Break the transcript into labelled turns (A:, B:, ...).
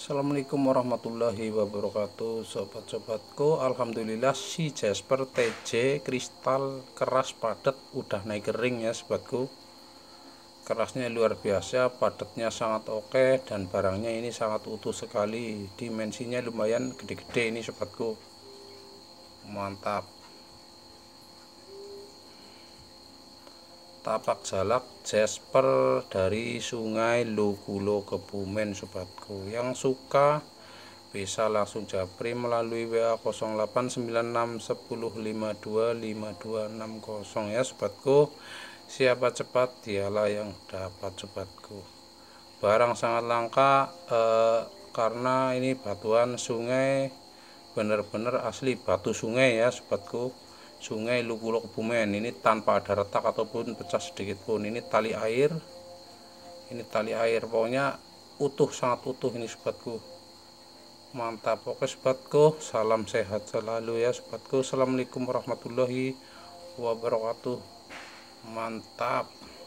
A: Assalamualaikum warahmatullahi wabarakatuh Sobat-sobatku Alhamdulillah si Jasper TJ Kristal keras padat Udah naik kering ya sobatku Kerasnya luar biasa Padatnya sangat oke Dan barangnya ini sangat utuh sekali Dimensinya lumayan gede-gede ini sobatku Mantap tapak jalak Jasper dari sungai Lugulo Kebumen sobatku yang suka bisa langsung japri melalui WA 089610525260 ya sobatku siapa cepat dialah yang dapat sobatku barang sangat langka eh, karena ini batuan sungai benar-benar asli batu sungai ya sobatku Sungai Lupulok Bumen ini tanpa ada retak ataupun pecah sedikit pun. Ini tali air. Ini tali air. Pokoknya utuh sangat utuh ini sobatku. Mantap oke sobatku. Salam sehat selalu ya sobatku. Assalamualaikum warahmatullahi wabarakatuh. Mantap.